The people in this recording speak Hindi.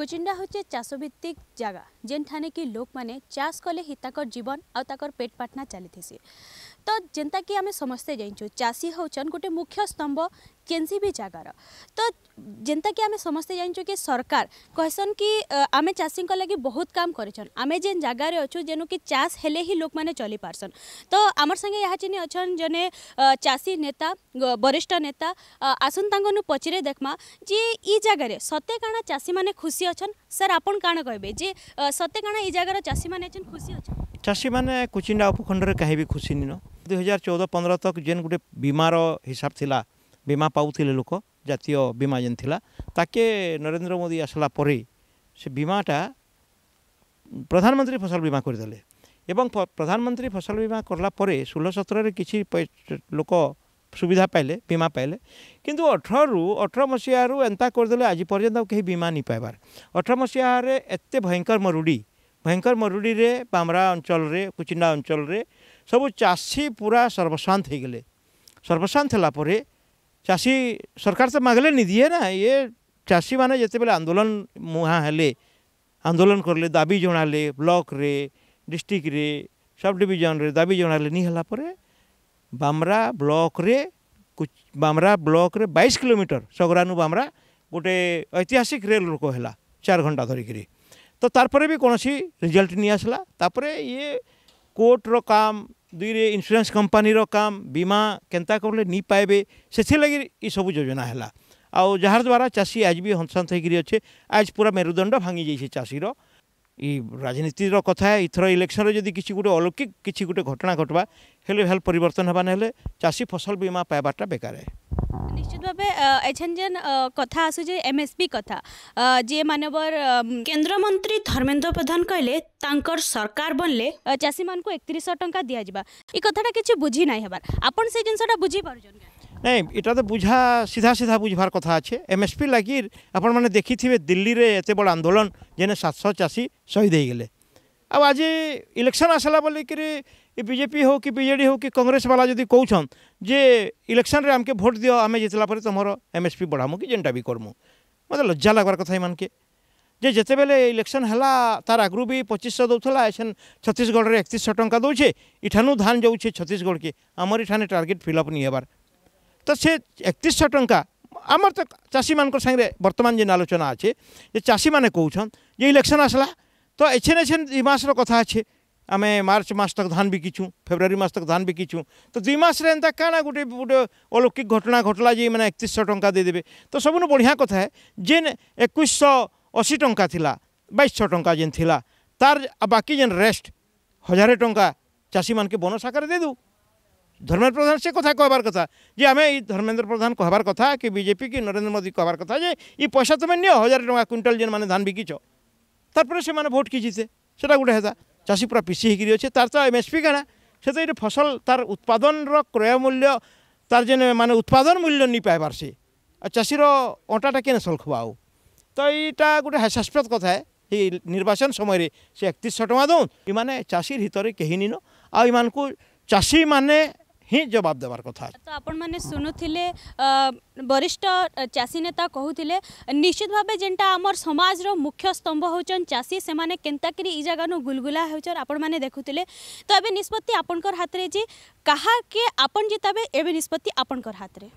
କୁଚିଣ୍ଡା ହେଉଛେ ଚାଷଭିତ୍ତିକ ଜାଗା ଯେନ୍ଠାନେ କି ଲୋକମାନେ ଚାଷ କଲେ ହିଁ ତାଙ୍କର ଜୀବନ ଆଉ ତାଙ୍କର ପେଟ ପାଟନା ଚାଲିଥିସି ତ ଯେନ୍ତାକି ଆମେ ସମସ୍ତେ ଜାଣିଛୁ ଚାଷୀ ହେଉଛନ୍ ଗୋଟେ ମୁଖ୍ୟ ସ୍ତମ୍ଭ वैकेंसी भी जगार तो जेनता कि आम समस्त जानचु कि सरकार कहसन कि आम चाषी का लगी बहुत काम करमें जेन जगार अच्छे जेनु कि चाष हेले ही लोक मैंने चली पार्सन तो आम संगे यहाँ चीन अच्छा जने चाषी नेता वरिष्ठ नेता आसन तुम पचरे देखमा जी ये सते कण चाषी मैंने खुशी अच्छे सर आप कण कहे जे सते कण यार चाषी मैंने खुशी अच्छा चाषी मैंने कुचिंडा उपखंड कहीं भी खुशी नहीं दुई हजार चौदह पंद्रह तक जेन गोटे बीमार हिसाब थिला ବୀମା ପାଉଥିଲେ ଲୋକ ଜାତୀୟ ବୀମା ଯେନ୍ ଥିଲା ତାକେ ନରେନ୍ଦ୍ର ମୋଦି ଆସିଲା ପରେ ସେ ବୀମାଟା ପ୍ରଧାନମନ୍ତ୍ରୀ ଫସଲ ବୀମା କରିଦେଲେ ଏବଂ ପ୍ରଧାନମନ୍ତ୍ରୀ ଫସଲ ବୀମା କଲା ପରେ ଷୋହଳ ସତରରେ କିଛି ଲୋକ ସୁବିଧା ପାଇଲେ ବୀମା ପାଇଲେ କିନ୍ତୁ ଅଠରରୁ ଅଠର ମସିହାରୁ ଏନ୍ତା କରିଦେଲେ ଆଜି ପର୍ଯ୍ୟନ୍ତ ଆଉ କେହି ବୀମା ନେଇ ପାଇବାର ଅଠର ମସିହାରେ ଏତେ ଭୟଙ୍କର ମରୁଡ଼ି ଭୟଙ୍କର ମରୁଡ଼ିରେ ବାମରା ଅଞ୍ଚଳରେ କୁଚିଣ୍ଡା ଅଞ୍ଚଳରେ ସବୁ ଚାଷୀ ପୁରା ସର୍ବଶାନ୍ତ ହୋଇଗଲେ ସର୍ବଶାନ୍ତ ହେଲା ପରେ ଚାଷୀ ସରକାର ତ ମାଗିଲେ ନିଧିଏ ନା ଇଏ ଚାଷୀମାନେ ଯେତେବେଳେ ଆନ୍ଦୋଳନ ମୁହାଁ ହେଲେ ଆନ୍ଦୋଳନ କଲେ ଦାବି ଜଣାଲେ ବ୍ଲକରେ ଡିଷ୍ଟ୍ରିକ୍ଟରେ ସବ୍ ଡିଭିଜନରେ ଦାବି ଜଣାଲେ ନି ହେଲା ପରେ ବାମ୍ରା ବ୍ଲକରେ ବାମ୍ରା ବ୍ଲକରେ ବାଇଶ କିଲୋମିଟର ସଗରାନୁ ବାମ୍ରା ଗୋଟେ ଐତିହାସିକ ରେଲ୍ ରୋକ ହେଲା ଚାର ଘଣ୍ଟା ଧରିକିରି ତ ତାର୍ ପରେ ବି କୌଣସି ରିଜଲ୍ଟ ନି ଆସିଲା ତାପରେ ଇଏ କୋର୍ଟର କାମ ଦୁଇରେ ଇନ୍ସୁରାନ୍ସ କମ୍ପାନୀର କାମ ବୀମା କେନ୍ତା କଲେ ନି ପାଇବେ ସେଥିଲାଗି ଏସବୁ ଯୋଜନା ହେଲା ଆଉ ଯାହାର ଦ୍ୱାରା ଚାଷୀ ଆଜି ବି ହନ୍ତସନ୍ତ ହେଇକିରି ଅଛେ ଆଜ୍ ପୁରା ମେରୁଦଣ୍ଡ ଭାଙ୍ଗି ଯାଇଛି ଚାଷୀର ଇ ରାଜନୀତିର କଥା ଏଥର ଇଲେକ୍ସନ୍ରେ ଯଦି କିଛି ଗୋଟେ ଅଲୌକିକ କିଛି ଗୋଟେ ଘଟଣା ଘଟବା ହେଲେ ହେଲ୍ ପରିବର୍ତ୍ତନ ହେବା ନହେଲେ ଚାଷୀ ଫସଲ ବୀମା ପାଇବାଟା ବେକାର ନିଶ୍ଚିତ ଭାବେ ଏଛେନ୍ ଯେନ୍ କଥା ଆସୁଛେ ଏମ୍ଏସ୍ପି କଥା ଯିଏ ମାନ୍ୟବର କେନ୍ଦ୍ରମନ୍ତ୍ରୀ ଧର୍ମେନ୍ଦ୍ର ପ୍ରଧାନ କହିଲେ ତାଙ୍କର ସରକାର ବନିଲେ ଚାଷୀମାନଙ୍କୁ ଏକତିରିଶଶହ ଟଙ୍କା ଦିଆଯିବା ଏ କଥାଟା କିଛି ବୁଝି ନାହିଁ ହେବାର ଆପଣ ସେ ଜିନିଷଟା ବୁଝିପାରୁଛନ୍ତି ନାଇଁ ଏଇଟା ତ ବୁଝା ସିଧା ସିଧା ବୁଝିବାର କଥା ଅଛେ ଏମ୍ଏସ୍ପି ଲାଗି ଆପଣମାନେ ଦେଖିଥିବେ ଦିଲ୍ଲୀରେ ଏତେ ବଡ଼ ଆନ୍ଦୋଳନ ଯେନେ ସାତଶହ ଚାଷୀ ଶହୀଦ ହେଇଗଲେ आज इलेक्शन आसला बोल कर बीजेपी हो कि बीजेडी हो कि कांग्रेस वाला जी कौन जे इलेक्शन रे आमके भोट दियो आम जीतला तुम एम एस पी बढ़ामू कि जेनटा भी करमु मत मतलब लज्जा लगवार कथ के जे जिते बेले इलेक्शन है तार आगु भी पचीस शौ दौला एसन छत्तीशगढ़ एक टाँग दौचे इठानू धान जाऊे छत्तीशगढ़ के आमर इठाने टार्गेट फिलअप नहीं हेबार तो से एक टाँह आमर तो चाषी मान सा बर्तमान जेन आलोचना अच्छे चाषी मैंने कौन जे इलेक्शन आसला तो एछेन एछेन दुई मस कथ अच्छे आम मार्च मस तक धान बिकिचू फेब्रुवारी मस तक धान बिकिचू तो दुई मस कण गोटे गोटे अलौकिक घटना घटला जी मैंने एकतीस टाँह देदेवे तो सब बढ़िया कथ जेन एक अशी टाला बैश टाँह जेन थी तार बाकी जेन रेस्ट हजारे टाँचा चाषी मानक बनस आकार देदेव धर्मेन्द्र प्रधान से कथा कहबार कथा जे आम धर्मेन्द्र प्रधान कहार कथा कि बीजेपी कि नरेन्द्र मोदी कहार कथा जे ये पैसा तुम्हें नि हजार टाँह क्विंटाल जेन मैंने धान बिकिच তারপরে সেমানে ভোট কিছিছে সেটা গোটে হেজা চাষী পুরা পিছি হইকি অছে তার তো এমএসপি কেনা সে তো এটা ফসল তার উৎপাদনর ক্রয় মূল্য তার যে মানে উৎপাদন মূল্য নি পাইবার সে আর চাষীর অঁটাটা কেন সল খুয়াও তো এইটা গোটে হাস্যাস্পদ কথা এই নির্বাচন সময় সে একত্রিশশো টাকা দৌ এমানে চাষীর হিতরে কেহি নিন আর এমানকু চাষী মানে ହିଁ ଜବାବ ଦେବାର କଥା ତ ଆପଣମାନେ ଶୁଣୁଥିଲେ ବରିଷ୍ଠ ଚାଷୀ ନେତା କହୁଥିଲେ ନିଶ୍ଚିତ ଭାବେ ଯେନ୍ଟା ଆମର ସମାଜର ମୁଖ୍ୟ ସ୍ତମ୍ଭ ହେଉଛନ୍ ଚାଷୀ ସେମାନେ କେନ୍ତାକିରି ଇ ଜାଗାନୁ ଗୁଲଗୁଲା ହେଉଛନ୍ ଆପଣମାନେ ଦେଖୁଥିଲେ ତ ଏବେ ନିଷ୍ପତ୍ତି ଆପଣଙ୍କର ହାତରେ ଯେ କାହାକେ ଆପଣ ଜିତାବେ ଏବେ ନିଷ୍ପତ୍ତି ଆପଣଙ୍କର ହାତରେ